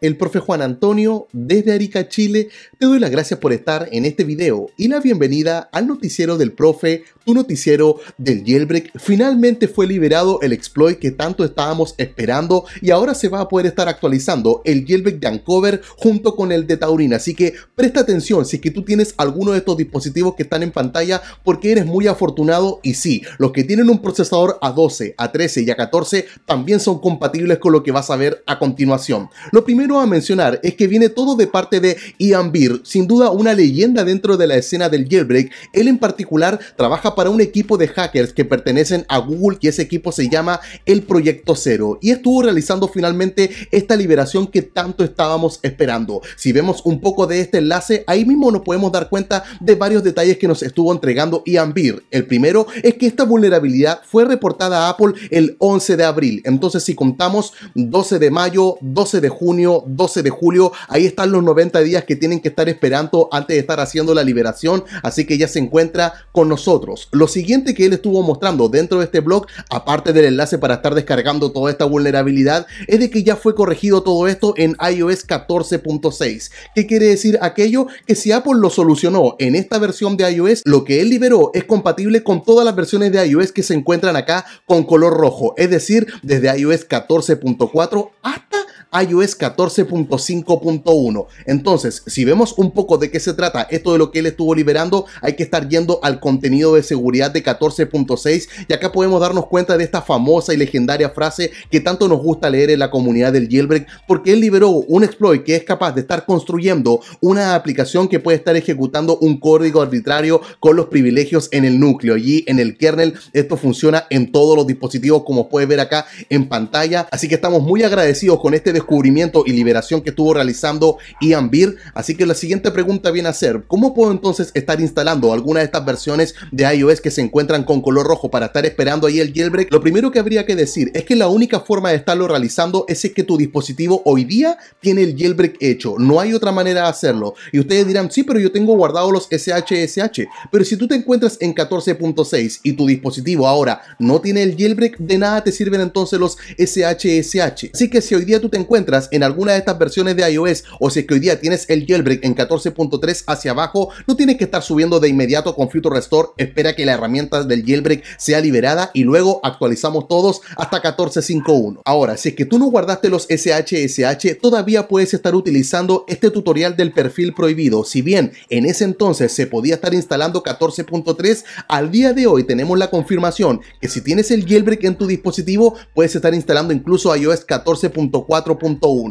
el profe Juan Antonio desde Arica, Chile. Te doy las gracias por estar en este video y la bienvenida al noticiero del profe, tu noticiero del jailbreak. Finalmente fue liberado el exploit que tanto estábamos esperando y ahora se va a poder estar actualizando el jailbreak de Ancover junto con el de Taurina. Así que presta atención si es que tú tienes alguno de estos dispositivos que están en pantalla porque eres muy afortunado y sí, los que tienen un procesador A12, A13 y A14 también son compatibles con lo que vas a ver a continuación. Lo primero a mencionar es que viene todo de parte de Ian Beer, sin duda una leyenda dentro de la escena del jailbreak. Él en particular trabaja para un equipo de hackers que pertenecen a Google y ese equipo se llama el Proyecto Cero y estuvo realizando finalmente esta liberación que tanto estábamos esperando. Si vemos un poco de este enlace, ahí mismo nos podemos dar cuenta de varios detalles que nos estuvo entregando Ian Beer. El primero es que esta vulnerabilidad fue reportada a Apple el 11 de abril, entonces si contamos 12 de mayo, 12 de junio, 12 de julio. Ahí están los 90 días que tienen que estar esperando antes de estar haciendo la liberación. Así que ya se encuentra con nosotros. Lo siguiente que él estuvo mostrando dentro de este blog, aparte del enlace para estar descargando toda esta vulnerabilidad, es de que ya fue corregido todo esto en iOS 14.6. ¿Qué quiere decir aquello? Que si Apple lo solucionó en esta versión de iOS, lo que él liberó es compatible con todas las versiones de iOS que se encuentran acá con color rojo. Es decir, desde iOS 14.4 hasta iOS 14.5.1. Entonces, si vemos un poco de qué se trata esto de lo que él estuvo liberando, hay que estar yendo al contenido de seguridad de 14.6 y acá podemos darnos cuenta de esta famosa y legendaria frase que tanto nos gusta leer en la comunidad del jailbreak porque él liberó un exploit que es capaz de estar construyendo una aplicación que puede estar ejecutando un código arbitrario con los privilegios en el núcleo y en el kernel. Esto funciona en todos los dispositivos como puedes ver acá en pantalla. Así que estamos muy agradecidos con este descubrimiento y liberación que estuvo realizando Ian Beer. Así que la siguiente pregunta viene a ser, ¿cómo puedo entonces estar instalando alguna de estas versiones de iOS que se encuentran con color rojo para estar esperando ahí el jailbreak? Lo primero que habría que decir es que la única forma de estarlo realizando es que tu dispositivo hoy día tiene el jailbreak hecho. No hay otra manera de hacerlo. Y ustedes dirán, sí, pero yo tengo guardado los SHSH. Pero si tú te encuentras en 14.6 y tu dispositivo ahora no tiene el jailbreak, de nada te sirven entonces los SHSH. Así que si hoy día tú te encuentras en alguna de estas versiones de iOS o si es que hoy día tienes el jailbreak en 14.3 hacia abajo, no tienes que estar subiendo de inmediato con Future Restore, espera que la herramienta del jailbreak sea liberada y luego actualizamos todos hasta 14.5.1. Ahora, si es que tú no guardaste los SHSH, todavía puedes estar utilizando este tutorial del perfil prohibido, si bien en ese entonces se podía estar instalando 14.3, al día de hoy tenemos la confirmación que si tienes el jailbreak en tu dispositivo, puedes estar instalando incluso iOS 14.4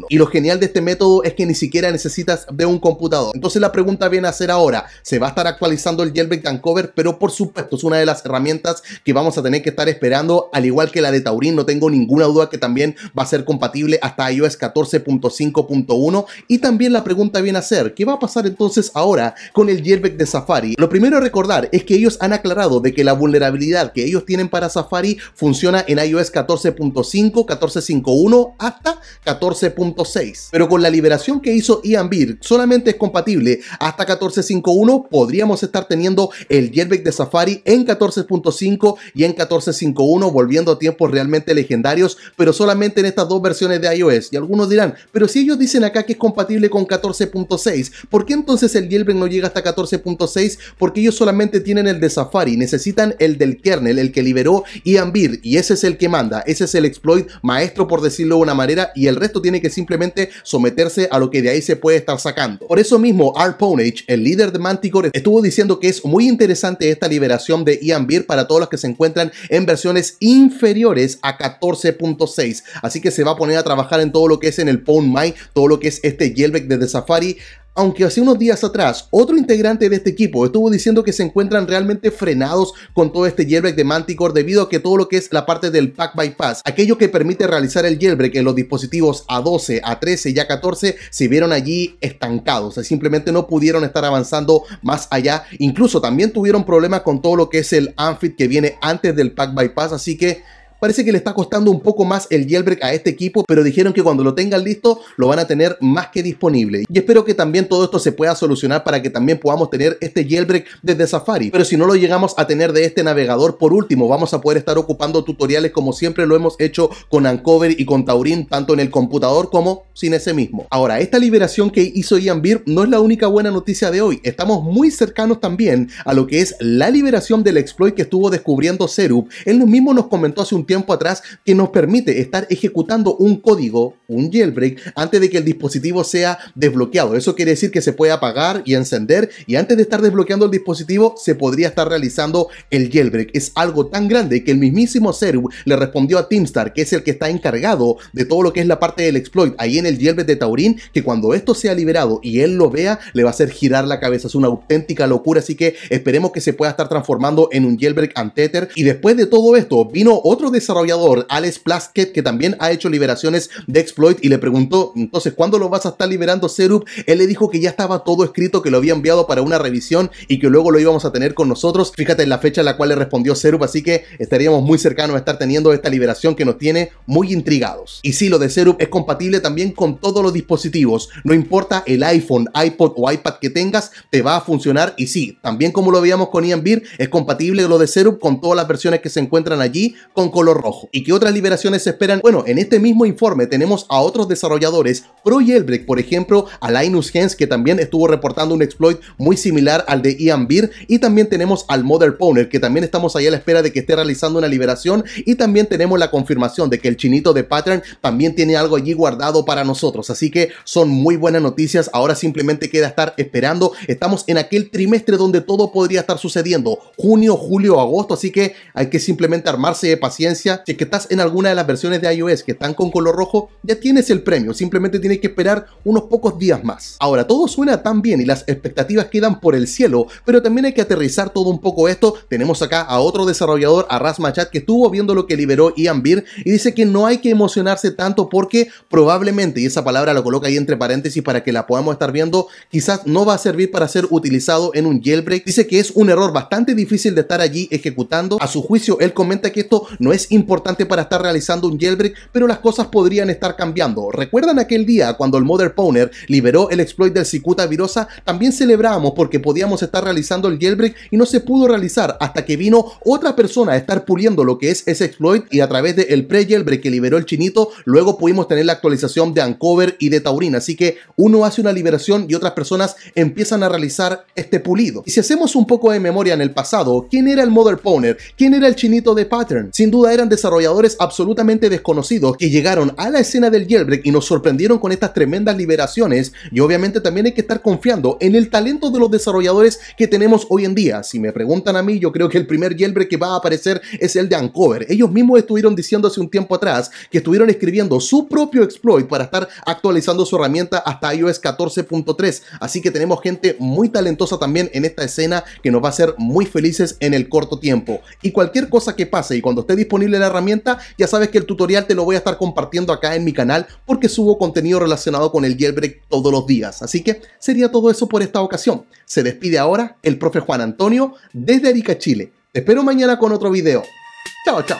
y lo genial de este método es que ni siquiera necesitas de un computador. Entonces la pregunta viene a ser ahora, ¿se va a estar actualizando el jailbreak and cover? Pero por supuesto es una de las herramientas que vamos a tener que estar esperando, al igual que la de Taurin, no tengo ninguna duda que también va a ser compatible hasta iOS 14.5.1. Y también la pregunta viene a ser, ¿qué va a pasar entonces ahora con el jailbreak de Safari? Lo primero a recordar es que ellos han aclarado de que la vulnerabilidad que ellos tienen para Safari funciona en iOS 14.5, 14.51 hasta 145. 14.6, pero con la liberación que hizo Ian Beer solamente es compatible hasta 14.51, podríamos estar teniendo el Jailbreak de Safari en 14.5 y en 14.51, volviendo a tiempos realmente legendarios, pero solamente en estas dos versiones de iOS. Y algunos dirán, pero si ellos dicen acá que es compatible con 14.6, ¿por qué entonces el jailbreak no llega hasta 14.6? Porque ellos solamente tienen el de Safari, necesitan el del kernel, el que liberó Ian Beer, y ese es el que manda, ese es el exploit maestro por decirlo de una manera, y el resto esto tiene que simplemente someterse a lo que de ahí se puede estar sacando. Por eso mismo, Art el líder de Manticore, estuvo diciendo que es muy interesante esta liberación de Ian Beer para todos los que se encuentran en versiones inferiores a 14.6. Así que se va a poner a trabajar en todo lo que es en el Pwn Mine, todo lo que es este Yelbeck desde Safari aunque hace unos días atrás otro integrante de este equipo estuvo diciendo que se encuentran realmente frenados con todo este jailbreak de Manticore debido a que todo lo que es la parte del pack bypass, aquello que permite realizar el jailbreak en los dispositivos A12, A13 y A14 se vieron allí estancados, simplemente no pudieron estar avanzando más allá, incluso también tuvieron problemas con todo lo que es el Anfit que viene antes del pack bypass, así que Parece que le está costando un poco más el jailbreak a este equipo, pero dijeron que cuando lo tengan listo lo van a tener más que disponible. Y espero que también todo esto se pueda solucionar para que también podamos tener este jailbreak desde Safari. Pero si no lo llegamos a tener de este navegador, por último, vamos a poder estar ocupando tutoriales como siempre lo hemos hecho con Ancover y con Taurin, tanto en el computador como sin ese mismo. Ahora, esta liberación que hizo Ian Beer no es la única buena noticia de hoy. Estamos muy cercanos también a lo que es la liberación del exploit que estuvo descubriendo Serup. Él mismo nos comentó hace un tiempo atrás que nos permite estar ejecutando un código, un jailbreak, antes de que el dispositivo sea desbloqueado. Eso quiere decir que se puede apagar y encender y antes de estar desbloqueando el dispositivo se podría estar realizando el jailbreak. Es algo tan grande que el mismísimo Seru le respondió a Teamstar, que es el que está encargado de todo lo que es la parte del exploit ahí en el jailbreak de Taurín, que cuando esto sea liberado y él lo vea, le va a hacer girar la cabeza. Es una auténtica locura, así que esperemos que se pueda estar transformando en un jailbreak anteter Y después de todo esto, vino otro de desarrollador, Alex Plasket que también ha hecho liberaciones de exploit y le preguntó, entonces, ¿cuándo lo vas a estar liberando Serup? Él le dijo que ya estaba todo escrito, que lo había enviado para una revisión y que luego lo íbamos a tener con nosotros. Fíjate en la fecha en la cual le respondió Serup, así que estaríamos muy cercanos a estar teniendo esta liberación que nos tiene muy intrigados. Y sí, lo de Serup es compatible también con todos los dispositivos. No importa el iPhone, iPod o iPad que tengas, te va a funcionar. Y sí, también como lo veíamos con Ian Beer, es compatible lo de Serup con todas las versiones que se encuentran allí, con color rojo. ¿Y qué otras liberaciones se esperan? Bueno, en este mismo informe tenemos a otros desarrolladores pro Jailbreak, por ejemplo, a Linus Hens, que también estuvo reportando un exploit muy similar al de Ian Beer, y también tenemos al Mother Pwner que también estamos ahí a la espera de que esté realizando una liberación, y también tenemos la confirmación de que el chinito de Pattern también tiene algo allí guardado para nosotros, así que son muy buenas noticias, ahora simplemente queda estar esperando, estamos en aquel trimestre donde todo podría estar sucediendo, junio, julio, agosto, así que hay que simplemente armarse de paciencia si es que estás en alguna de las versiones de iOS que están con color rojo, ya tienes el premio, simplemente tienes que esperar unos pocos días más. Ahora, todo suena tan bien y las expectativas quedan por el cielo, pero también hay que aterrizar todo un poco esto. Tenemos acá a otro desarrollador, a Rasma Chat, que estuvo viendo lo que liberó Ian Beer y dice que no hay que emocionarse tanto porque probablemente, y esa palabra lo coloca ahí entre paréntesis para que la podamos estar viendo, quizás no va a servir para ser utilizado en un jailbreak. Dice que es un error bastante difícil de estar allí ejecutando. A su juicio, él comenta que esto no es importante para estar realizando un jailbreak, pero las cosas podrían estar cambiando. ¿Recuerdan aquel día cuando el Mother Powner liberó el exploit del Cicuta Virosa? También celebramos porque podíamos estar realizando el jailbreak y no se pudo realizar hasta que vino otra persona a estar puliendo lo que es ese exploit y a través del de pre-jailbreak que liberó el chinito, luego pudimos tener la actualización de Uncover y de Taurina, Así que uno hace una liberación y otras personas empiezan a realizar este pulido. Y si hacemos un poco de memoria en el pasado, ¿quién era el Mother Powner? ¿Quién era el chinito de Pattern? Sin duda era desarrolladores absolutamente desconocidos que llegaron a la escena del jailbreak y nos sorprendieron con estas tremendas liberaciones y obviamente también hay que estar confiando en el talento de los desarrolladores que tenemos hoy en día. Si me preguntan a mí, yo creo que el primer jailbreak que va a aparecer es el de Ancover. Ellos mismos estuvieron diciendo hace un tiempo atrás que estuvieron escribiendo su propio exploit para estar actualizando su herramienta hasta iOS 14.3. Así que tenemos gente muy talentosa también en esta escena que nos va a hacer muy felices en el corto tiempo. Y cualquier cosa que pase y cuando esté disponible la herramienta, ya sabes que el tutorial te lo voy a estar compartiendo acá en mi canal porque subo contenido relacionado con el jailbreak todos los días. Así que sería todo eso por esta ocasión. Se despide ahora el profe Juan Antonio desde Arica, Chile. Te espero mañana con otro video. Chao, chao.